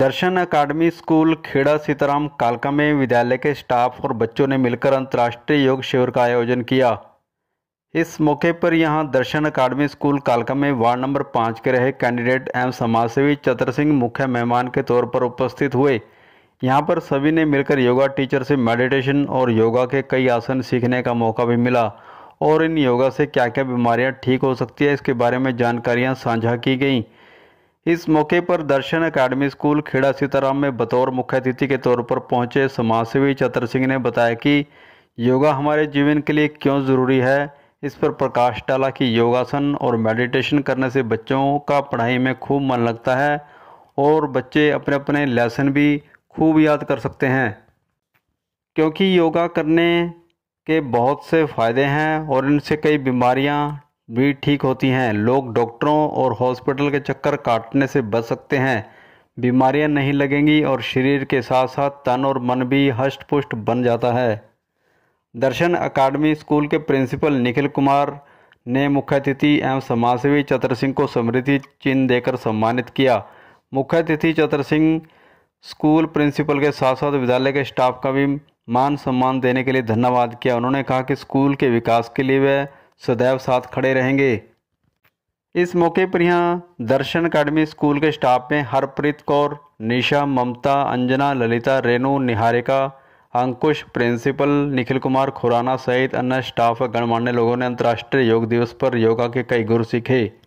दर्शन academy school Kheda Sitaram कालका में विद्यालय के स्टाफ और बच्चों ने मिलकर अंतर्राष्ट्रीय योग शिविर का आयोजन किया इस मौके पर यहां दर्शन अकाडमी स्कूल कालका में वार्ड नंबर पाँच के रहे कैंडिडेट एवं समाजसेवी चतर सिंह मुख्य मेहमान के तौर पर उपस्थित हुए यहां पर सभी ने मिलकर योगा टीचर से मेडिटेशन और योगा के कई आसन सीखने का मौका भी मिला और इन योगा से क्या क्या बीमारियाँ ठीक हो सकती है इसके बारे में जानकारियाँ साझा की गईं इस मौके पर दर्शन अकेडमी स्कूल खेड़ा सीताराम में बतौर मुख्य अतिथि के तौर पर पहुंचे समाजसेवी चतर सिंह ने बताया कि योगा हमारे जीवन के लिए क्यों ज़रूरी है इस पर प्रकाश डाला कि योगासन और मेडिटेशन करने से बच्चों का पढ़ाई में खूब मन लगता है और बच्चे अपने अपने लेसन भी खूब याद कर सकते हैं क्योंकि योगा करने के बहुत से फ़ायदे हैं और इनसे कई बीमारियां भी ठीक होती हैं लोग डॉक्टरों और हॉस्पिटल के चक्कर काटने से बच सकते हैं बीमारियां नहीं लगेंगी और शरीर के साथ साथ तन और मन भी हष्ट पुष्ट बन जाता है दर्शन अकाडमी स्कूल के प्रिंसिपल निखिल कुमार ने मुख्य अतिथि एवं समाजसेवी चतर सिंह को समृद्धि चिन्ह देकर सम्मानित किया मुख्य अतिथि चतर सिंह स्कूल प्रिंसिपल के साथ साथ विद्यालय के स्टाफ का भी मान सम्मान देने के लिए धन्यवाद किया उन्होंने कहा कि स्कूल के विकास के लिए वह सदैव साथ खड़े रहेंगे इस मौके पर यहाँ दर्शन अकेडमी स्कूल के स्टाफ में हरप्रीत कौर निशा ममता अंजना ललिता रेणु निहारिका अंकुश प्रिंसिपल निखिल कुमार खुराना सहित अन्य स्टाफ गणमान्य लोगों ने अंतर्राष्ट्रीय योग दिवस पर योगा के कई गुरु सीखे